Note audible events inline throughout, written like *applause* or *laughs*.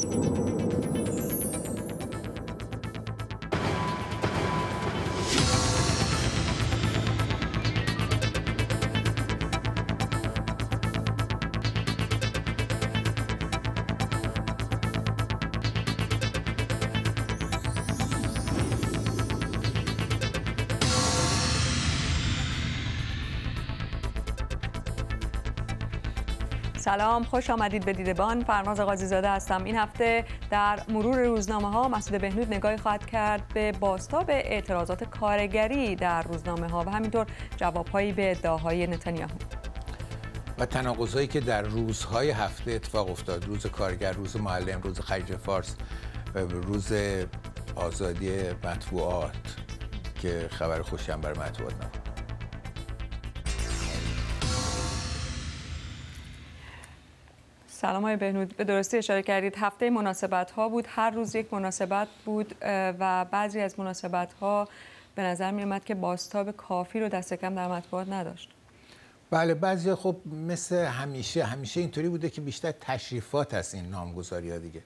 you سلام خوش آمدید به دیدبان فرناز قاضی زاده هستم این هفته در مرور روزنامه ها مسعود بهنود نگاهی خواهد کرد به باستاب اعتراضات کارگری در روزنامه ها و همینطور جوابهایی به ادعاهای نتانیاهو و تناقضایی که در روزهای هفته اتفاق افتاد روز کارگر روز معلم روز خلیج فارس روز آزادی مطبوعات که خبر خوشی هم بر مطبوعات سلام های بهنود به درستی اشاره کردید هفته مناسبت ها بود هر روز یک مناسبت بود و بعضی از مناسبت ها به نظر می اومد که باستاب کافی رو دست کم در مطبوعات نداشت بله بعضی خب مثل همیشه همیشه اینطوری بوده که بیشتر تشریفات از این نامگذاری ها دیگه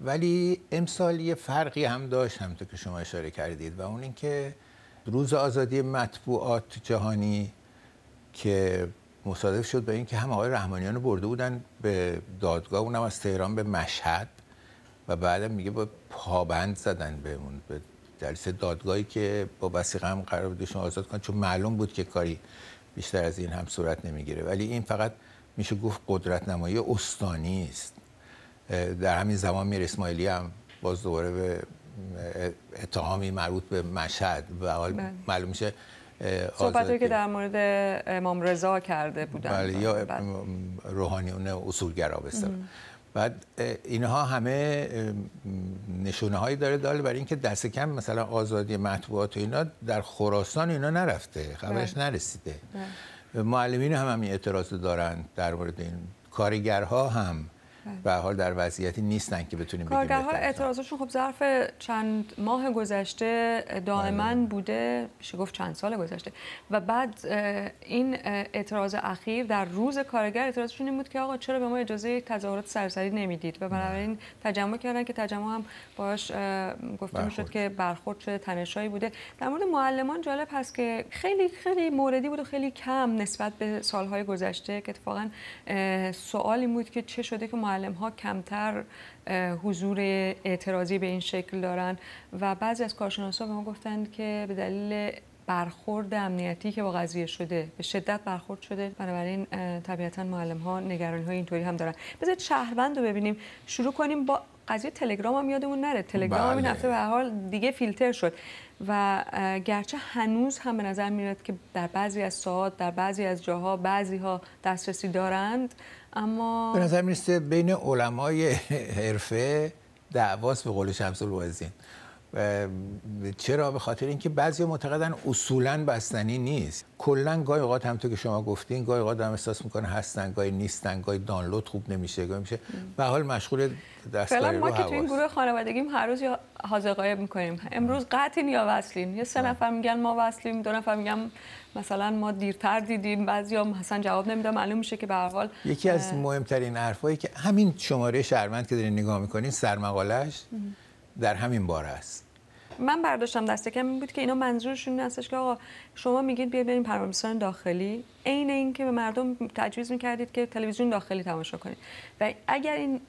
ولی امسال یه فرقی هم داشت همونطور که شما اشاره کردید و اون اینکه روز آزادی مطبوعات جهانی که مصادف شد به اینکه هم آقای رحمانیان رو برده بودن به دادگاه اونم از تهران به مشهد و بعد میگه با پابند زدن بهمون به جلسه دادگاهی که با وسیقه هم قرار بودشون آزاد کن چون معلوم بود که کاری بیشتر از این هم صورت نمیگیره ولی این فقط میشه گفت قدرت نمایی استانی است در همین زمان میر اسماعیلی هم باز دوباره به اتهامی مربوط به مشهد و حال بله. معلوم میشه صحبتی که در مورد امام رضا کرده بودن بله یا بله. روحانیون اصولگرا بسیار بعد اینها همه نشونه هایی داره داره برای اینکه دست کم مثلا آزادی مطبوعات و اینا در خراسان اینا نرفته خبرش بله. نرسیده بله. معلمین هم همین اعتراض دارند در مورد این کارگرها هم بله. به حال در وضعیتی نیستن که بتونیم بگیم کارگرها اعتراضشون خب ظرف چند ماه گذشته دائما بله. بوده میشه گفت چند سال گذشته و بعد این اعتراض اخیر در روز کارگر اعتراضشون این بود که آقا چرا به ما اجازه تظاهرات سرسری نمیدید و برای این بله. تجمع کردن که تجمع هم باش گفته میشد که برخورد شده تنشایی بوده در مورد معلمان جالب هست که خیلی خیلی موردی بود و خیلی کم نسبت به سالهای گذشته که اتفاقا سوالی بود که چه شده که معلم ها کمتر حضور اعتراضی به این شکل دارن و بعضی از کارشناسا به ما گفتند که به دلیل برخورد امنیتی که با قضیه شده به شدت برخورد شده بنابراین طبیعتا معلم ها نگرانی های اینطوری هم دارن بذارید شهروند رو ببینیم شروع کنیم با قضیه تلگرام هم یادمون نره تلگرام بله. این هفته به حال دیگه فیلتر شد و گرچه هنوز هم به نظر میاد که در بعضی از ساعات در بعضی از جاها بعضی ها دسترسی دارند اما به نظر میرسه بین علمای حرفه دعواست به قول شمس الوازین چرا به خاطر اینکه بعضی معتقدن اصولا بستنی نیست کلا گاهی اوقات هم تو که شما گفتین گاهی اوقات هم احساس میکنه هستن گاهی نیستن گاهی دانلود خوب نمیشه گاهی میشه به حال مشغول دست رو ما که تو این گروه خانوادگیم هر روز یا حاضر غایب میکنیم امروز قطعین یا وصلین یه سه بله. نفر میگن ما وصلیم دو نفر میگن مثلا ما دیرتر دیدیم بعضیا مثلا جواب نمیدم معلوم میشه که به هر حال یکی از مهمترین حرفایی که همین شماره شرمند که دارین نگاه میکنین سرمقالش در همین باره است من برداشتم دست کم این بود که اینا منظورشون این هستش که آقا شما میگید بیا بریم پرونده داخلی عین که به مردم تجویز میکردید که تلویزیون داخلی تماشا کنید و اگر این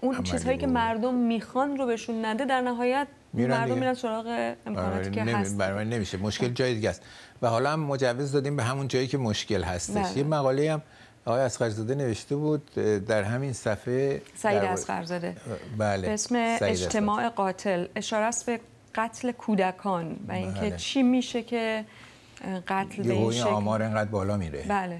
اون چیزهایی که مردم میخوان رو بهشون نده در نهایت مردم میرن سراغ امکاناتی که هست نمیشه مشکل جای دیگه است و حالا هم مجوز دادیم به همون جایی که مشکل هستش بله. یه مقاله هم آقای اسخرزاده نوشته بود در همین صفحه سعید اسقرزاده بله. اسم اجتماع قاتل اشاره است به قتل کودکان و اینکه بله. چی میشه که قتل به این آمار اینقدر بالا میره بله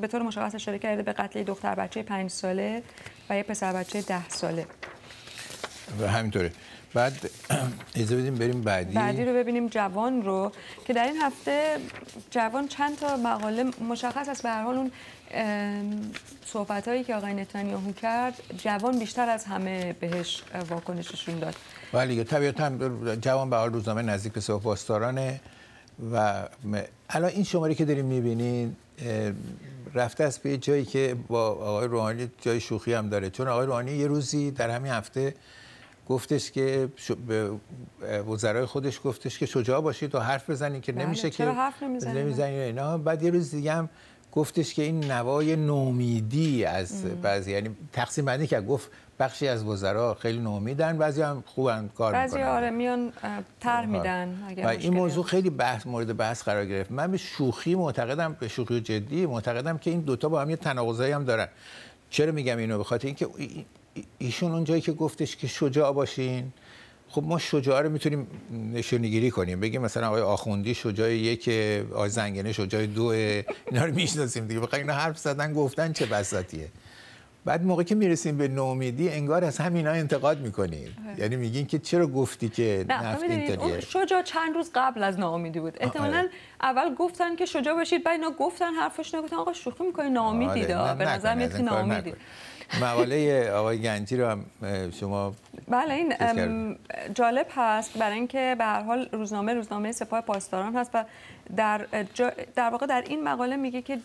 به طور مشخص اشاره کرده به قتل دختر بچه پنج ساله و یه پسر بچه ده ساله و همینطوره بعد اجازه بدیم بریم بعدی بعدی رو ببینیم جوان رو که در این هفته جوان چند تا مقاله مشخص است به هر حال اون صحبت هایی که آقای نتانیاهو کرد جوان بیشتر از همه بهش واکنششون داد ولی طبیعتا جوان به حال روزنامه نزدیک به سپاه و الان این شماره که داریم میبینین رفته است به جایی که با آقای روحانی جای شوخی هم داره چون آقای روحانی یه روزی در همین هفته گفتش که وزرای خودش گفتش که شجاع باشید و حرف بزنید که بله، نمیشه که حرف نمیزنید اینا بعد یه روز دیگه هم گفتش که این نوای نومیدی از بعضی یعنی تقسیم بندی که گفت بخشی از وزرا خیلی نومیدن بعضی هم خوبن کار بعضی میکنن بعضی آره میان تر آره. میدن و این موضوع خیلی بحث مورد بحث قرار گرفت من به شوخی معتقدم به شوخی جدی معتقدم که این دوتا با هم یه تناقضایی هم دارن چرا میگم اینو به خاطر اینکه ایشون اونجایی که گفتش که شجاع باشین خب ما شجاع رو میتونیم نشونگیری کنیم بگیم مثلا آقای آخوندی شجاع یک آقای زنگنه شجاع دو اینا رو میشناسیم دیگه بخیر اینا حرف زدن گفتن چه بساتیه بعد موقعی که میرسیم به نومیدی انگار از همینا انتقاد میکنید آره. یعنی میگین که چرا گفتی که نفت اینطوریه شجاع چند روز قبل از ناامیدی بود احتمالا آره. اول گفتن که شجاع باشید بعد اینا گفتن حرفش نگفتن آقا شوخی میکنی ناامیدی آره، دا به نظر میاد مقاله آقای گنجی رو هم شما بله این جالب هست برای اینکه به هر حال روزنامه روزنامه سپاه پاسداران هست و در, در واقع در این مقاله میگه که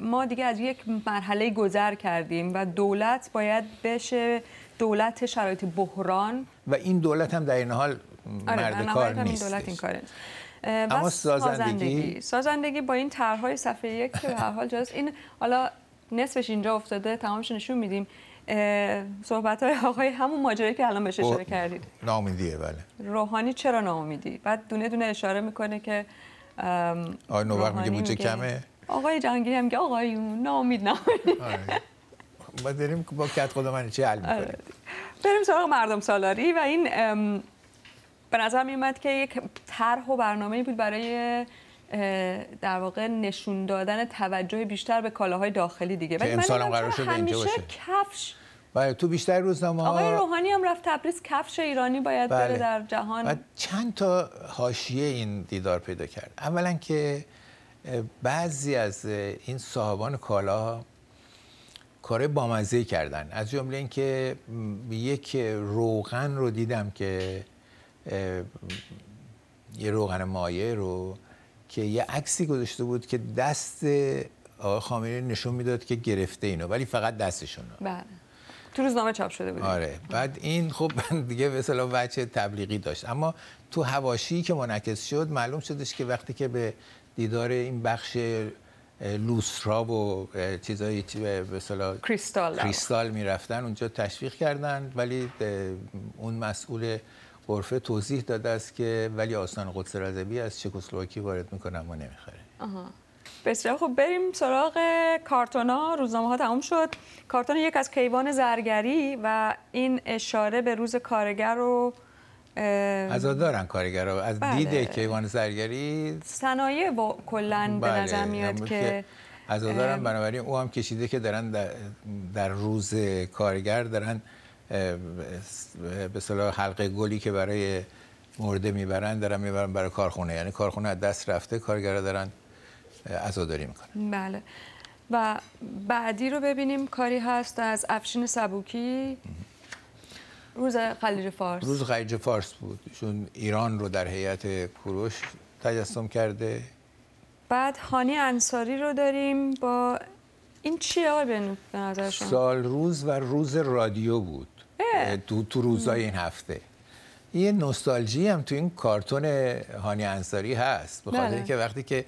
ما دیگه از یک مرحله گذر کردیم و دولت باید بشه دولت شرایط بحران و این دولت هم در این حال آره، مرد کار نیست اما سازندگی سازندگی با این طرحهای صفحه یک که به هر حال جاست این حالا نصفش اینجا افتاده تمامش نشون میدیم صحبت های آقای همون ماجرایی که الان بهش خب، اشاره کردید نامیدیه بله روحانی چرا ناامیدی؟ بعد دونه دونه اشاره میکنه که آقای نوبخت میگه بودجه کمه آقای جنگی هم میگه آقایون نامید نامید آره. ما داریم با کت خود من چه حل میکنیم آره. بریم سراغ مردم سالاری و این به نظر میومد که یک طرح و برنامه بود برای در واقع نشون دادن توجه بیشتر به کالاهای داخلی دیگه ولی من قرار همیشه کفش بله تو بیشتر روزنامه آقای روحانی هم رفت تبریز کفش ایرانی باید بله. در جهان و چند تا حاشیه این دیدار پیدا کرد اولا که بعضی از این صاحبان کالا کار بامزه کردن از جمله اینکه یک روغن رو دیدم که یه روغن مایع رو که یه عکسی گذاشته بود که دست آقای خامنه‌ای نشون میداد که گرفته اینو ولی فقط دستشون بله تو روزنامه چاپ شده بود آره بعد این خب *laughs* دیگه به اصطلاح بچه تبلیغی داشت اما تو هواشی که منعکس شد معلوم شدش که وقتی که به دیدار این بخش لوسرا و چیزایی به اصطلاح کریستال کریستال میرفتن اونجا تشویق کردن ولی اون مسئول غرفه توضیح داده است که ولی آسان قدس رضوی از چکسلواکی وارد میکنه اما نمیخره آها. بسیار خب بریم سراغ کارتونا روزنامه ها تمام شد کارتون یک از کیوان زرگری و این اشاره به روز کارگر رو از دارن کارگر رو از بله. کیوان زرگری صنایع با کلا به بله. نظر میاد که از دارن بنابراین او هم کشیده که دارن در روز کارگر دارن به صلاح حلقه گلی که برای مرده میبرن دارن میبرن برای کارخونه یعنی کارخونه از دست رفته کارگرها دارن عزاداری میکنن بله و بعدی رو ببینیم کاری هست از افشین سبوکی روز خلیج فارس روز خلیج فارس بود چون ایران رو در هیئت کوروش تجسم کرده بعد هانی انصاری رو داریم با این چیه آقای به نظر شما سال روز و روز رادیو بود دو تو روزای این هفته یه نوستالژی هم تو این کارتون هانی انصاری هست به بله. اینکه وقتی که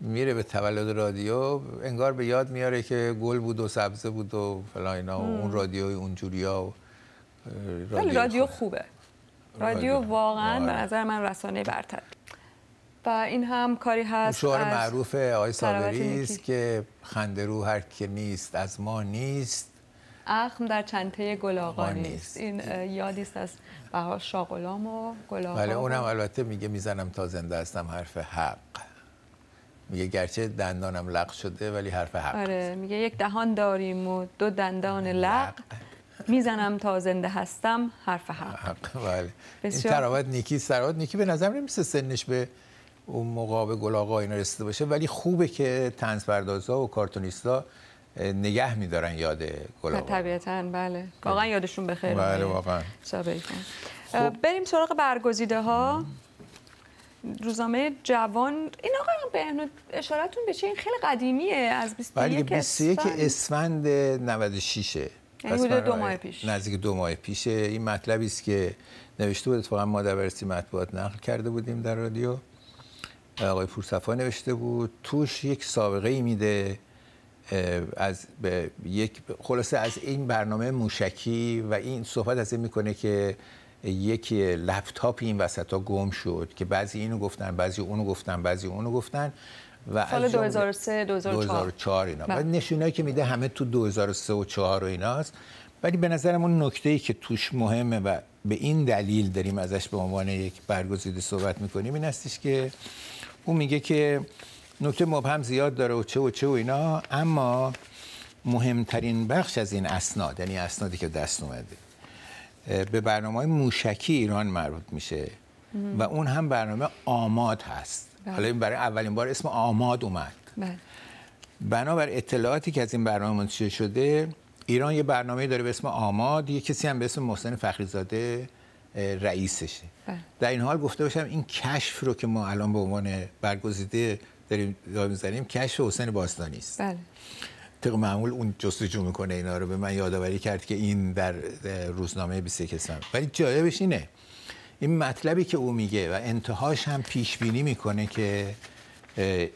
میره به تولد رادیو انگار به یاد میاره که گل بود و سبزه بود و فلان اینا و اون رادیوی اونجوریا و رادیو, رادیو خوبه رادیو واقعا به نظر من رسانه برتر و این هم کاری هست شعار معروف آقای صابری است که خنده رو هر که نیست از ما نیست اخم در چنته گل آقا نیست این یادی از بها شاغلام و گل بله اونم البته میگه میزنم تا زنده هستم حرف حق میگه گرچه دندانم لق شده ولی حرف حق آره، میگه یک دهان داریم و دو دندان لق میزنم تا زنده هستم حرف حق, حق بله این تراوت نیکی سراوت نیکی به نظر نمیسه سنش به اون مقابل گل آقا اینا رسیده باشه ولی خوبه که تنز پردازا و کارتونیستا نگه میدارن یاد گل طبیعتا بله واقعا یادشون بخیر بله واقعا خب. بریم سراغ برگزیده ها روزنامه جوان این آقای بهنود اشارتون به چه این خیلی قدیمیه از 21 21 بله، اسفند 96 یعنی حدود دو آره، ماه پیش نزدیک دو ماه پیشه این مطلبی است که نوشته بود اتفاقا ما در بررسی مطبوعات نقل کرده بودیم در رادیو آقای پورصفا نوشته بود توش یک سابقه ای میده از یک خلاصه از این برنامه موشکی و این صحبت از این میکنه که یک لپتاپ این وسط ها گم شد که بعضی اینو گفتن بعضی اونو گفتن بعضی اونو گفتن و سال 2003 2004 اینا و بله. نشونایی که میده همه تو 2003 و 4 و ایناست ولی به نظرم اون نکته ای که توش مهمه و به این دلیل داریم ازش به عنوان یک برگزیده صحبت میکنیم این که او میگه که نکته مبهم زیاد داره و چه و چه و اینا اما مهمترین بخش از این اسناد یعنی اسنادی که دست اومده به برنامه های موشکی ایران مربوط میشه و اون هم برنامه آماد هست بله. حالا این برای اولین بار اسم آماد اومد بله. بنابر اطلاعاتی که از این برنامه منتشر شده ایران یه برنامه داره به اسم آماد یه کسی هم به اسم محسن فخریزاده رئیسشه بله. در این حال گفته باشم این کشف رو که ما الان به عنوان برگزیده داریم داریم میزنیم کشف حسین باستانی است بله طبق معمول اون جستجو میکنه اینا رو به من یادآوری کرد که این در روزنامه 23 اسفند ولی جالبش اینه این مطلبی که او میگه و انتهاش هم پیش بینی میکنه که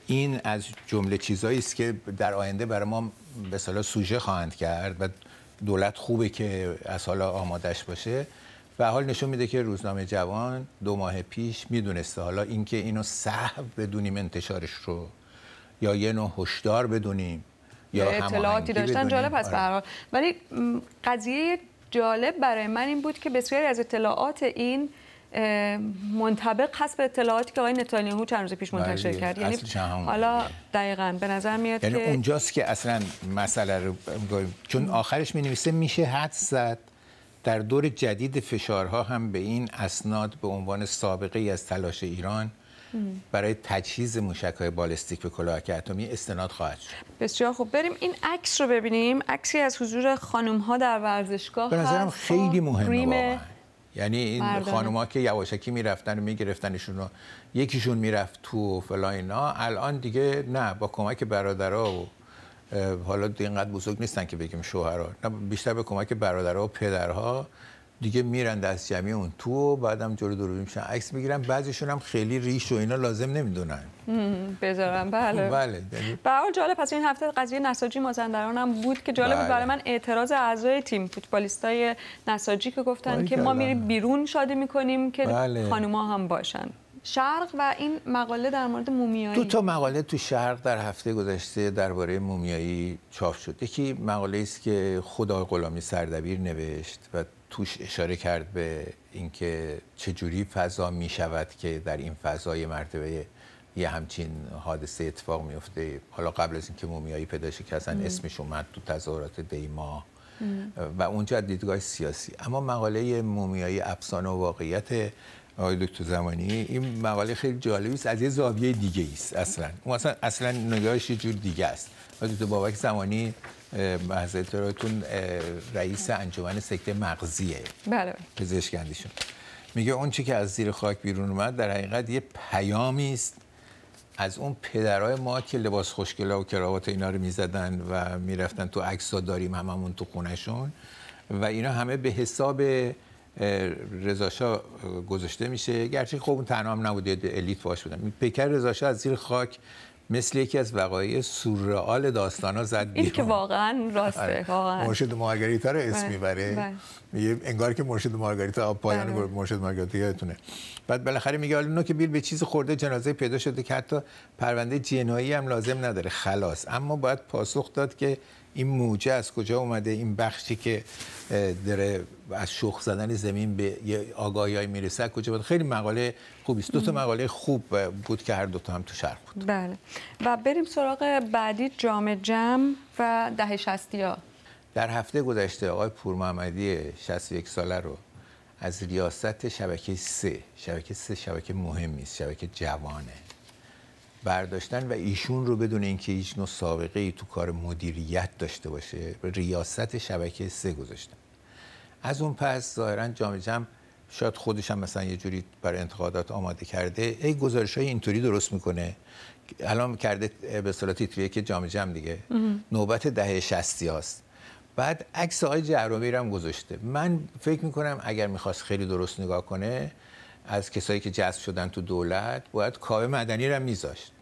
این از جمله چیزایی است که در آینده برای ما به سوژه خواهند کرد و دولت خوبه که از حالا آمادش باشه به حال نشون میده که روزنامه جوان دو ماه پیش میدونسته حالا اینکه اینو صحب بدونیم انتشارش رو یا یه نوع هشدار بدونیم یا اطلاعاتی داشتن جالب هست آره. ولی قضیه جالب برای من این بود که بسیاری از اطلاعات این منطبق هست به اطلاعاتی که آقای نتانیاهو چند روز پیش منتشر بله، کرد یعنی حالا دقیقا به نظر میاد یعنی اونجاست که اصلا مسئله رو چون آخرش می نویسه میشه حد زد در دور جدید فشارها هم به این اسناد به عنوان سابقه ای از تلاش ایران برای تجهیز های بالستیک به کلاهک اتمی استناد خواهد شد. بسیار خوب بریم این عکس رو ببینیم. عکسی از حضور ها در ورزشگاه. به نظرم خیلی خب، مهمه یعنی این ها که یواشکی میرفتن و میگرفتنشون رو یکیشون میرفت تو و فلا اینا الان دیگه نه با کمک برادرها و حالا اینقدر بزرگ نیستن که بگیم شوهرها نه بیشتر به کمک برادرها و پدرها دیگه میرن دست جمعی اون تو و بعدم جلو دور میشن عکس میگیرن بعضیشون هم خیلی ریش و اینا لازم نمیدونن بذارم بله بله یعنی به حال جالب پس این هفته قضیه نساجی مازندران هم بود که جالب بود بله. برای من اعتراض اعضای تیم فوتبالیستای نساجی که گفتن که ما میریم بیرون شادی میکنیم که بله. خانوما هم باشن شرق و این مقاله در مورد مومیایی دو تا مقاله تو شرق در هفته گذشته درباره مومیایی چاپ شد یکی مقاله است که خدا غلامی سردبیر نوشت و توش اشاره کرد به اینکه چه جوری فضا می شود که در این فضای مرتبه یه همچین حادثه اتفاق میفته حالا قبل از اینکه مومیایی پیدا شه که اصلا اسمش اومد تو تظاهرات دیما و اونجا دیدگاه سیاسی اما مقاله مومیایی افسانه و واقعیت آقای دکتر زمانی این مقاله خیلی جالبی است از یه زاویه دیگه است اصلا اون اصلا اصلا نگاهش یه جور دیگه است دکتر بابک زمانی حضرتتون رئیس انجمن سکته مغزیه بله, بله. پزشکندیشون میگه اون چی که از زیر خاک بیرون اومد در حقیقت یه پیامی است از اون پدرای ما که لباس خوشگلا و کراوات اینا رو میزدن و میرفتن تو عکس‌ها داریم هممون تو خونشون و اینا همه به حساب رزاشا گذاشته میشه گرچه خب اون تنها هم نبوده الیت باش بودن پیکر رزاشا از زیر خاک مثل یکی از وقایع سورئال داستان ها زد این که واقعا راسته آره. واقعا مرشد مارگاریتا رو اسم بله، میبره میگه بله. انگار که مرشد مارگریتا پایان بره. مرشد مارگاریتا یادتونه بعد بالاخره میگه الانو که بیل به چیز خورده جنازه پیدا شده که حتی پرونده جنایی هم لازم نداره خلاص اما باید پاسخ داد که این موجه از کجا اومده این بخشی که داره از شخ زدن زمین به آگاهی های میرسه کجا بود خیلی مقاله خوبی است دو تا مقاله خوب بود که هر دو تا هم تو شرح بود بله و بریم سراغ بعدی جام جم و دهه 60 در هفته گذشته آقای پور پورمحمدی یک ساله رو از ریاست شبکه سه شبکه سه شبکه مهمی است شبکه جوانه برداشتن و ایشون رو بدون اینکه هیچ نوع سابقه ای تو کار مدیریت داشته باشه ریاست شبکه سه گذاشتن از اون پس ظاهرا جام جم شاید خودش هم مثلا یه جوری برای انتقادات آماده کرده ای گزارش های اینطوری درست میکنه الان کرده به صلاح تیتریه که جام جم دیگه نوبت دهه 60 هاست بعد عکس های جهرومی هم گذاشته من فکر میکنم اگر میخواست خیلی درست نگاه کنه از کسایی که جذب شدن تو دولت باید کار مدنی رو میذاشت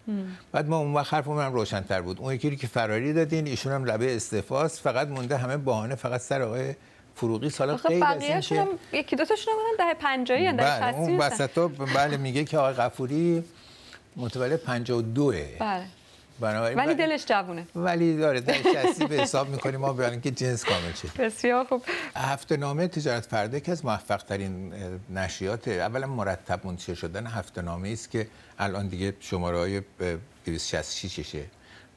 بعد ما اون وقت حرف هم روشنتر بود اون یکی که فراری دادین ایشون هم لبه استفاست فقط مونده همه بهانه فقط سر آقای فروغی سال خیلی از یکی دو تاشون هم ده پنجایی هم ده بله، اون وسط بله میگه که آقای قفوری متولد 52 بله بنابراین ولی دلش جوونه ولی داره در شخصی به حساب میکنیم ما بیان که جنس کامل چه بسیار خوب هفته نامه تجارت فردا که از موفق ترین نشریات اولا مرتب منتشر شدن هفته نامه است که الان دیگه شماره های 266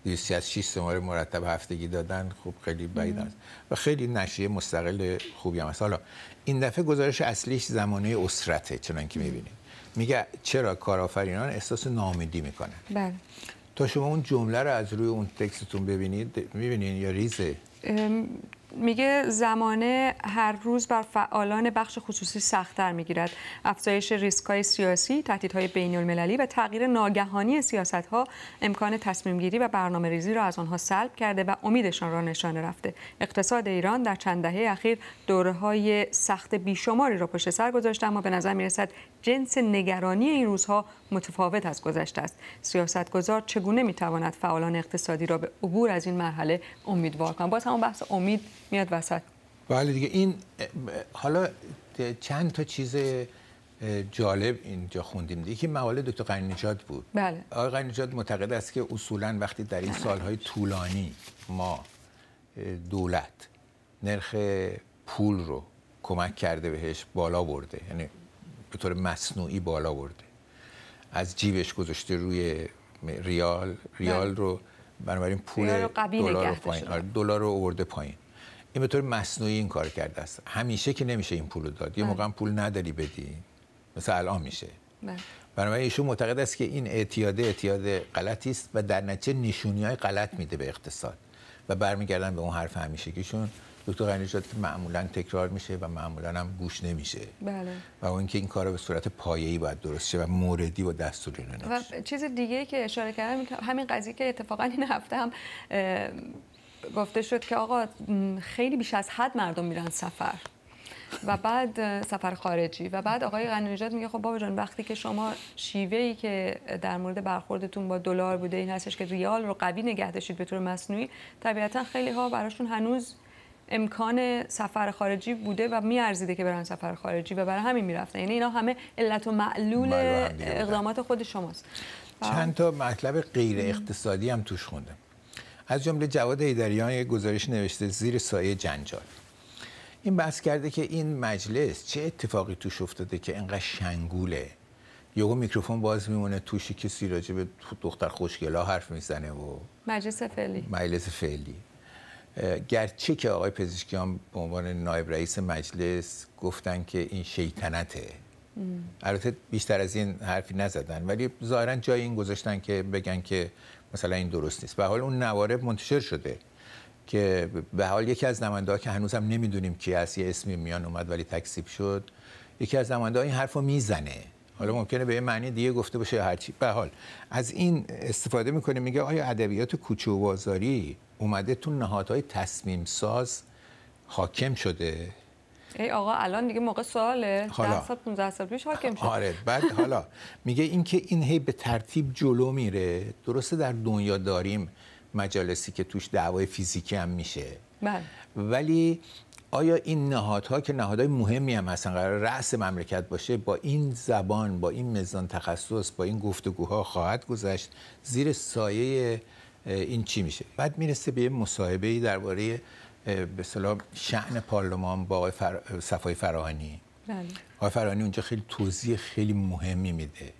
266 شماره مرتب هفتگی دادن خوب خیلی بعید است و خیلی نشریه مستقل خوبی هم است حالا این دفعه گزارش اصلیش زمانه اسرته چنان که میبینید میگه چرا کارآفرینان احساس نامیدی میکنن بله تا شما اون جمله رو از روی اون تکستتون ببینید میبینین یا ریزه میگه زمانه هر روز بر فعالان بخش خصوصی سختتر میگیرد افزایش ریسک‌های سیاسی تهدیدهای بین المللی و تغییر ناگهانی سیاست ها امکان تصمیم گیری و برنامه ریزی را از آنها سلب کرده و امیدشان را نشانه رفته اقتصاد ایران در چند دهه اخیر دوره های سخت بیشماری را پشت سر گذاشته اما به نظر میرسد جنس نگرانی این روزها متفاوت از گذشته است سیاستگزار چگونه میتواند فعالان اقتصادی را به عبور از این مرحله امیدوار کند باز همون بحث امید میاد وسط بله دیگه این حالا چند تا چیز جالب اینجا خوندیم دیگه که مقاله دکتر قرینجاد بود بله آقای قرینجاد معتقد است که اصولا وقتی در این سالهای طولانی ما دولت نرخ پول رو کمک کرده بهش بالا برده یعنی به طور مصنوعی بالا برده از جیبش گذاشته روی ریال ریال بله. رو بنابراین پول دلار رو پایین آره، دلار رو آورده پایین این به طور مصنوعی این کار کرده است همیشه که نمیشه این پول رو داد یه بله. موقع پول نداری بدی مثل الان میشه بله. بنابراین ایشون معتقد است که این اعتیاده اعتیاد غلطی است و در نتیجه نشونی های غلط میده به اقتصاد و برمیگردن به اون حرف همیشگیشون دکتر غنیزاد که معمولا تکرار میشه و معمولا هم گوش نمیشه بله و اونکه این کار به صورت پایه‌ای باید درست شه و موردی و دستوری نمیشه و چیز دیگه که اشاره کردم همین قضیه که اتفاقا این هفته هم گفته شد که آقا خیلی بیش از حد مردم میرن سفر و بعد سفر خارجی و بعد آقای قنونجاد میگه خب بابا جان وقتی که شما شیوه ای که در مورد برخوردتون با دلار بوده این هستش که ریال رو قوی نگه داشتید به طور مصنوعی طبیعتا خیلی ها براشون هنوز امکان سفر خارجی بوده و میارزیده که برن سفر خارجی و برای همین میرفتن یعنی اینا همه علت و معلول اقدامات خود شماست چند تا مطلب غیر اقتصادی هم توش خونده از جمله جواد ایدریان یک گزارش نوشته زیر سایه جنجال این بحث کرده که این مجلس چه اتفاقی توش افتاده که انقدر شنگوله یهو میکروفون باز میمونه توشی کسی راجع به دختر خوشگلا حرف میزنه و مجلس فعلی مجلس فعلی گرچه که آقای پزشکیان به عنوان نایب رئیس مجلس گفتن که این شیطنته البته بیشتر از این حرفی نزدن ولی ظاهرا جای این گذاشتن که بگن که مثلا این درست نیست به حال اون نوارب منتشر شده که به حال یکی از نماینده که هنوزم نمیدونیم کی هست یه اسمی میان اومد ولی تکسیب شد یکی از نمانده این حرف رو میزنه حالا ممکنه به یه معنی دیگه گفته باشه هرچی به حال از این استفاده میکنه میگه آیا ادبیات کوچه و بازاری اومده تو نهادهای تصمیم ساز حاکم شده ای آقا الان دیگه موقع سواله حالا. سال حاکم شد آره بعد حالا میگه اینکه این هی به ترتیب جلو میره درسته در دنیا داریم مجالسی که توش دعوای فیزیکی هم میشه بله ولی آیا این نهادها که نهادهای مهمی هم هستن قرار رأس مملکت باشه با این زبان با این مزان تخصص با این گفتگوها خواهد گذشت زیر سایه این چی میشه بعد میرسه به یه ای درباره به صلاح شعن پارلمان با آقای فر... صفای فراهانی بله. آقای فراهانی اونجا خیلی توضیح خیلی مهمی میده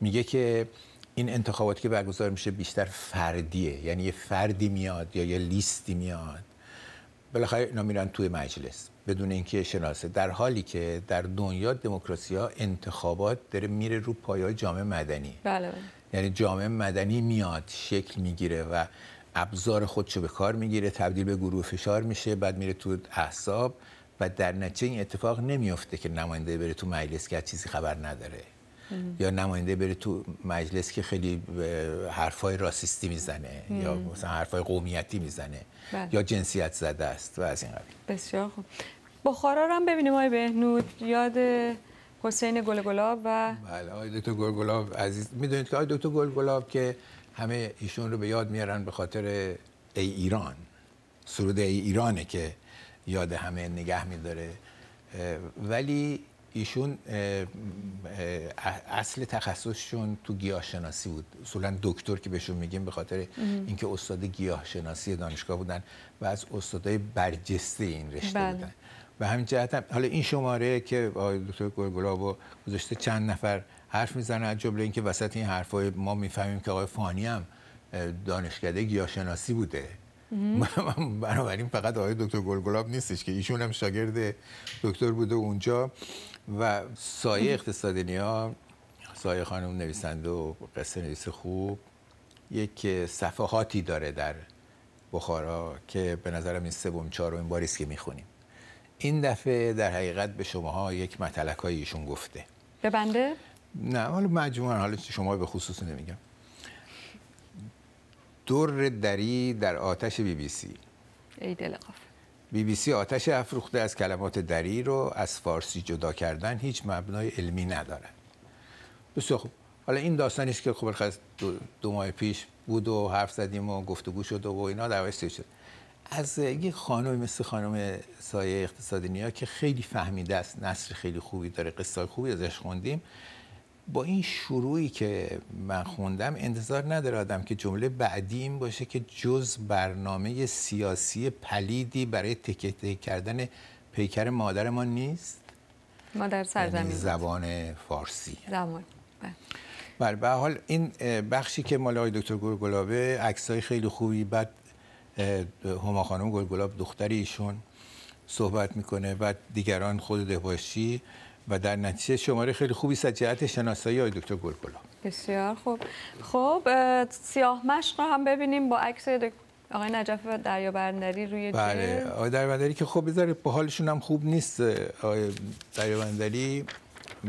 میگه که این انتخابات که برگزار میشه بیشتر فردیه یعنی یه فردی میاد یا یه لیستی میاد بالاخره اینا میرن توی مجلس بدون اینکه شناسه در حالی که در دنیا دموکراسی ها انتخابات داره میره رو پایه جامعه مدنی بله،, بله. یعنی جامعه مدنی میاد شکل میگیره و ابزار خودشو به کار میگیره تبدیل به گروه فشار میشه بعد میره تو احساب و در نتیجه این اتفاق نمیفته که نماینده بره تو مجلس که چیزی خبر نداره یا نماینده بره تو مجلس که خیلی حرفای راسیستی میزنه یا مثلا حرفای قومیتی میزنه بله. یا جنسیت زده است و از این قبیل بسیار خوب بخارا رو هم ببینیم آقای بهنود یاد حسین گلگلاب و بله آقای دکتر گلگلاب عزیز میدونید که آقای دکتر گلگلاب که همه ایشون رو به یاد میارن به خاطر ای ایران سرود ای ایرانه که یاد همه نگه میداره ولی ایشون اصل تخصصشون تو گیاه شناسی بود اصولا دکتر که بهشون میگیم به خاطر اینکه استاد گیاه شناسی دانشگاه بودن و از استادای برجسته این رشته بله. بودن و همین جهت هم حالا این شماره که آقای دکتر گلگلابو گذاشته چند نفر حرف میزنه از جمله اینکه وسط این حرفای ما میفهمیم که آقای فانی هم دانشکده گیاهشناسی بوده *laughs* بنابراین فقط آقای دکتر گلگلاب نیستش که ایشون هم شاگرد دکتر بوده اونجا و سایه اقتصاد نیا سایه خانم نویسنده و قصه نویس خوب یک صفحاتی داره در بخارا که به نظرم این سوم چهارمین باریست که میخونیم این دفعه در حقیقت به شماها یک مطلق ایشون گفته به بنده؟ نه حالا مجموعا حالا شما به خصوص نمیگم دور دری در آتش بی بی سی ای دل بی بی سی آتش افروخته از کلمات دری رو از فارسی جدا کردن هیچ مبنای علمی نداره بسیار خوب حالا این داستانیش که خب دو, دو ماه پیش بود و حرف زدیم و گفتگو شد و اینا دعوای شد از یک خانم مثل خانم سایه اقتصادی نیا که خیلی فهمیده است نصر خیلی خوبی داره قصه خوبی ازش خوندیم با این شروعی که من خوندم انتظار نداره آدم که جمله بعدی این باشه که جز برنامه سیاسی پلیدی برای تکه کردن پیکر مادر ما نیست مادر یعنی سرزمین زبان فارسی زبان بله. بله به حال این بخشی که مال آقای دکتر گلگلابه عکسای خیلی خوبی بعد هما خانم گلگلاب دختر ایشون صحبت میکنه بعد دیگران خود دهباشی و در نتیجه شماره خیلی خوبی است جهت شناسایی های دکتر گلپلا بسیار خوب خب سیاه مشق رو هم ببینیم با عکس آقای نجف دریا بندری روی بله آقای دریا بندری که خب بذاره به حالشون هم خوب نیست آقای دریا بندری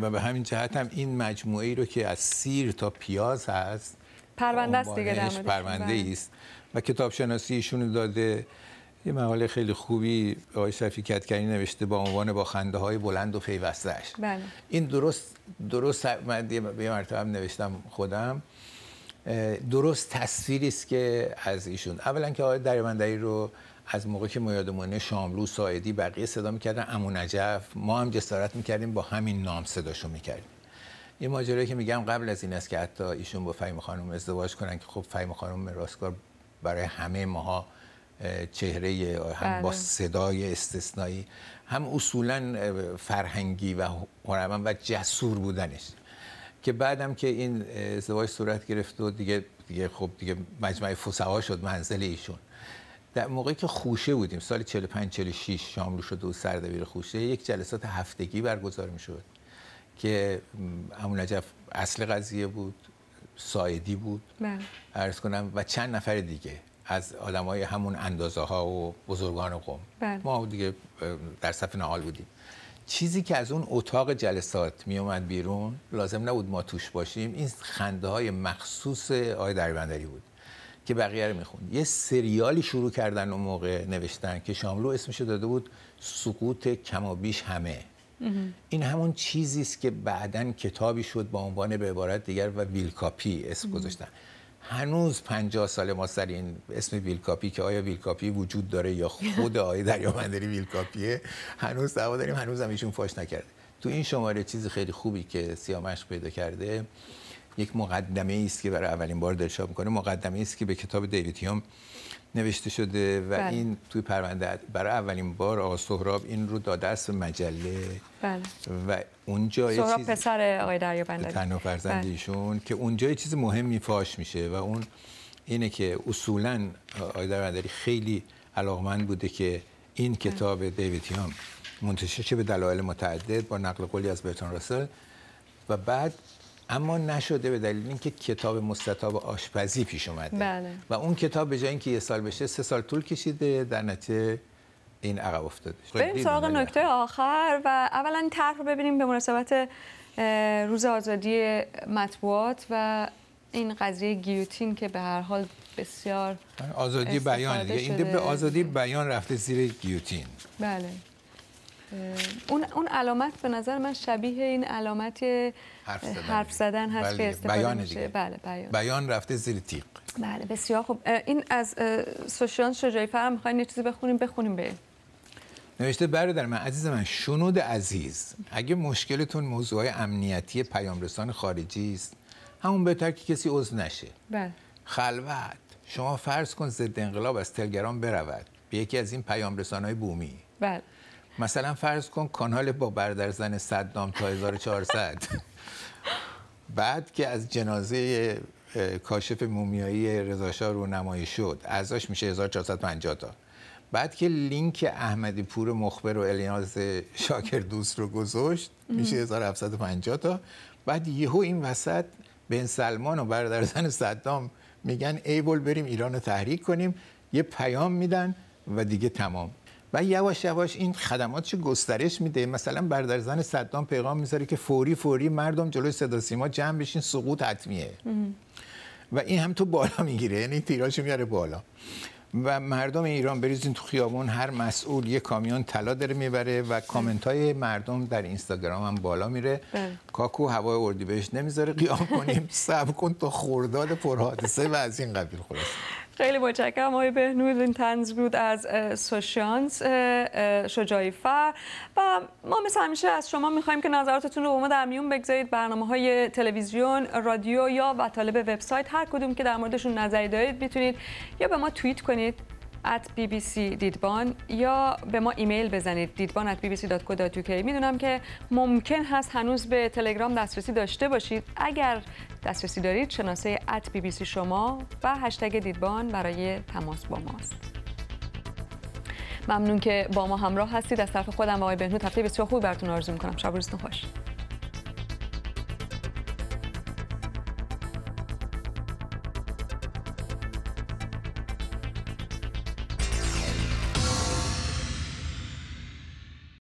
و به همین جهت هم این مجموعه ای رو که از سیر تا پیاز هست پرونده است دیگه در پرونده بله. است و کتاب شناسی ایشون داده یه مقاله خیلی خوبی آقای صفی کتکنی نوشته با عنوان با خنده های بلند و پیوستش بله. این درست درست من یه مرتبه هم نوشتم خودم درست تصویری است که از ایشون اولا که آقای دریمندری رو از موقع که میادمونه شاملو سایدی بقیه صدا میکردن امو نجف ما هم جسارت میکردیم با همین نام صداشو میکردیم این ماجرایی که میگم قبل از این است که حتی ایشون با فهیم خانم ازدواج کنن که خب فهیم خانم راستگار برای همه ماها چهره هم با بله. صدای استثنایی هم اصولا فرهنگی و هنرمند و جسور بودنش که بعدم که این ازدواج صورت گرفت و دیگه دیگه خب دیگه مجمع فسوا شد منزل ایشون در موقعی که خوشه بودیم سال 45 46 شاملو شد و سردبیر خوشه یک جلسات هفتگی برگزار میشد که امون نجف اصل قضیه بود سایدی بود من. بله. عرض کنم و چند نفر دیگه از آدمای همون اندازه ها و بزرگان قوم بله. ما دیگه در صف نهال بودیم چیزی که از اون اتاق جلسات میومد بیرون لازم نبود ما توش باشیم این خنده های مخصوص آقای دربندری بود که بقیه رو میخوند یه سریالی شروع کردن اون موقع نوشتن که شاملو اسمش داده بود سقوط کمابیش همه این همون چیزی است که بعدا کتابی شد با عنوان به عبارت دیگر و ویلکاپی اسم گذاشتن هنوز 50 سال ما سر این اسم ویلکاپی که آیا ویلکاپی وجود داره یا *laughs* خود آقای دریامندری ویلکاپیه هنوز دعوا داریم هنوز هم ایشون فاش نکرده تو این شماره چیز خیلی خوبی که سیامش پیدا کرده یک مقدمه ای است که برای اولین بار دلشاب میکنه مقدمه ای است که به کتاب دیوید نوشته شده و بله. این توی پرونده برای اولین بار آقا سهراب این رو داده است به مجله بله. و اونجا یه چیز پسر آقای دریا بندری تنها فرزندیشون بله. که اونجا یه چیز مهمی فاش میشه و اون اینه که اصولا آقای دریا بندری خیلی علاقمند بوده که این بله. کتاب دیوید هیام منتشر چه به دلایل متعدد با نقل قولی از برتون راسل و بعد اما نشده به دلیل اینکه کتاب مستطاب آشپزی پیش اومده بله. و اون کتاب به جای اینکه یه سال بشه سه سال طول کشیده در نتیجه این عقب افتاده بریم سراغ نکته آخر و اولا طرح رو ببینیم به مناسبت روز آزادی مطبوعات و این قضیه گیوتین که به هر حال بسیار آزادی بیان دیگه این به آزادی بیان رفته زیر گیوتین بله اون اون علامت به نظر من شبیه این علامت حرف زدن, حرف زدن هست که بله، بیان میشه دیگه. بله بیان. بیان رفته زیر تیق بله بسیار خوب این از سوشیان شجاعی فرم میخواین یه چیزی بخونیم بخونیم به نوشته در من عزیز من شنود عزیز اگه مشکلتون موضوع امنیتی رسان خارجی است همون بهتر که کسی عضو نشه بله خلوت شما فرض کن ضد انقلاب از تلگرام برود به یکی از این پیامرسان های بومی بله مثلا فرض کن کانال با برادر زن صدام تا 1400 بعد که از جنازه کاشف مومیایی رضاشاه رو نمایی شد ازش میشه 1450 تا بعد که لینک احمدی پور مخبر و الیاس شاکر دوست رو گذاشت میشه 1750 تا بعد یهو این وسط بن سلمان و برادر زن صدام میگن ایبل بریم ایران رو تحریک کنیم یه پیام میدن و دیگه تمام و یواش یواش این خدمات چه گسترش میده مثلا برادر زن صدام پیغام میذاره که فوری فوری مردم جلوی صدا سیما جمع بشین سقوط حتمیه و این هم تو بالا میگیره یعنی تیراشو میاره بالا و مردم ایران بریزین تو خیابون هر مسئول یه کامیون طلا داره میبره و کامنت های مردم در اینستاگرام هم بالا میره بله. کاکو هوای بهش نمیذاره قیام کنیم صبر *laughs* کن تا پر پرحادثه و از این قبیل خلاص خیلی متشکرم آقای بهنود این تنز بود از سوشیانس شجای فر و ما مثل همیشه از شما میخوایم که نظراتتون رو با ما در میون بگذارید برنامه های تلویزیون رادیو یا وطالب وبسایت هر کدوم که در موردشون نظری دارید میتونید یا به ما توییت کنید at bbc دیدبان یا به ما ایمیل بزنید دیدبان at bbc.co.uk میدونم که ممکن هست هنوز به تلگرام دسترسی داشته باشید اگر دسترسی دارید شناسه at bbc شما و هشتگ دیدبان برای تماس با ماست ممنون که با ما همراه هستید از طرف خودم و آقای بهنود هفته بسیار خوبی براتون آرزو میکنم شب روزتون خوش